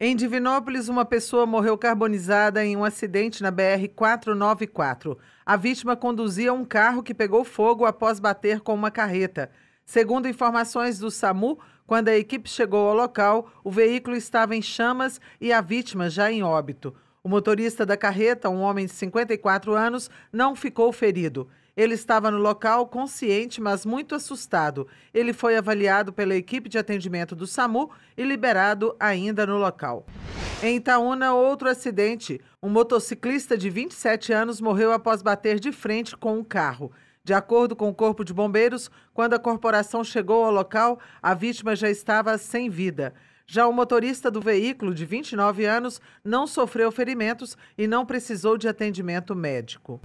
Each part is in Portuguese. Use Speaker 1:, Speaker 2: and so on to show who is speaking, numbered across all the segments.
Speaker 1: Em Divinópolis, uma pessoa morreu carbonizada em um acidente na BR-494. A vítima conduzia um carro que pegou fogo após bater com uma carreta. Segundo informações do SAMU, quando a equipe chegou ao local, o veículo estava em chamas e a vítima já em óbito. O motorista da carreta, um homem de 54 anos, não ficou ferido. Ele estava no local consciente, mas muito assustado. Ele foi avaliado pela equipe de atendimento do SAMU e liberado ainda no local. Em Itaúna, outro acidente. Um motociclista de 27 anos morreu após bater de frente com um carro. De acordo com o Corpo de Bombeiros, quando a corporação chegou ao local, a vítima já estava sem vida. Já o motorista do veículo, de 29 anos, não sofreu ferimentos e não precisou de atendimento médico.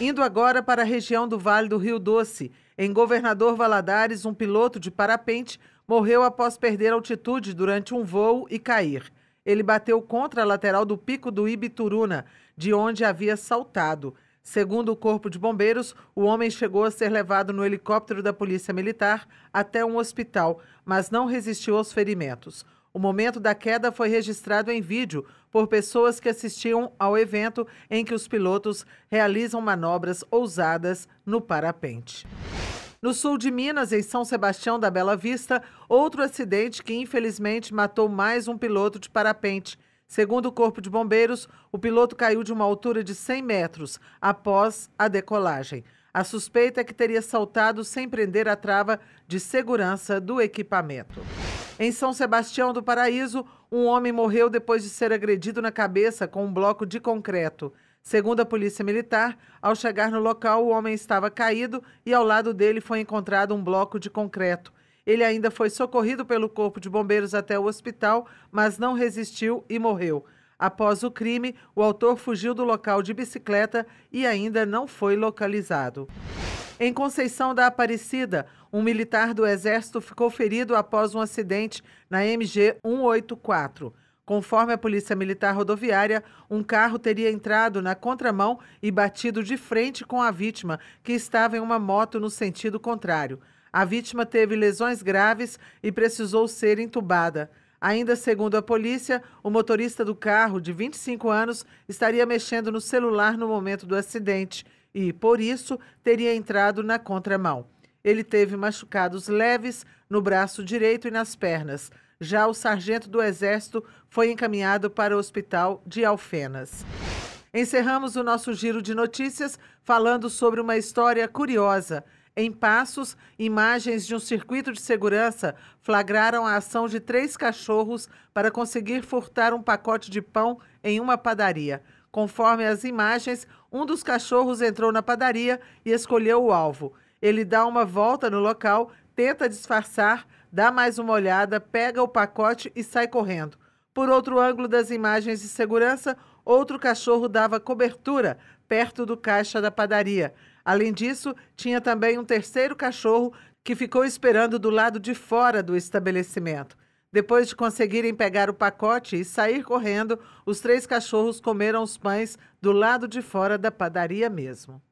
Speaker 1: Indo agora para a região do Vale do Rio Doce. Em Governador Valadares, um piloto de parapente morreu após perder altitude durante um voo e cair. Ele bateu contra a lateral do pico do Ibituruna, de onde havia saltado. Segundo o Corpo de Bombeiros, o homem chegou a ser levado no helicóptero da Polícia Militar até um hospital, mas não resistiu aos ferimentos. O momento da queda foi registrado em vídeo por pessoas que assistiam ao evento em que os pilotos realizam manobras ousadas no parapente. No sul de Minas, em São Sebastião da Bela Vista, outro acidente que infelizmente matou mais um piloto de parapente. Segundo o Corpo de Bombeiros, o piloto caiu de uma altura de 100 metros após a decolagem. A suspeita é que teria saltado sem prender a trava de segurança do equipamento. Em São Sebastião do Paraíso, um homem morreu depois de ser agredido na cabeça com um bloco de concreto. Segundo a Polícia Militar, ao chegar no local, o homem estava caído e ao lado dele foi encontrado um bloco de concreto. Ele ainda foi socorrido pelo Corpo de Bombeiros até o hospital, mas não resistiu e morreu. Após o crime, o autor fugiu do local de bicicleta e ainda não foi localizado. Em Conceição da Aparecida, um militar do Exército ficou ferido após um acidente na MG 184. Conforme a Polícia Militar Rodoviária, um carro teria entrado na contramão e batido de frente com a vítima, que estava em uma moto no sentido contrário. A vítima teve lesões graves e precisou ser entubada. Ainda segundo a polícia, o motorista do carro, de 25 anos, estaria mexendo no celular no momento do acidente e, por isso, teria entrado na contramão. Ele teve machucados leves no braço direito e nas pernas. Já o sargento do Exército foi encaminhado para o hospital de Alfenas. Encerramos o nosso giro de notícias falando sobre uma história curiosa. Em Passos, imagens de um circuito de segurança flagraram a ação de três cachorros para conseguir furtar um pacote de pão em uma padaria. Conforme as imagens, um dos cachorros entrou na padaria e escolheu o alvo. Ele dá uma volta no local, tenta disfarçar, dá mais uma olhada, pega o pacote e sai correndo. Por outro ângulo das imagens de segurança, outro cachorro dava cobertura perto do caixa da padaria. Além disso, tinha também um terceiro cachorro que ficou esperando do lado de fora do estabelecimento. Depois de conseguirem pegar o pacote e sair correndo, os três cachorros comeram os pães do lado de fora da padaria mesmo.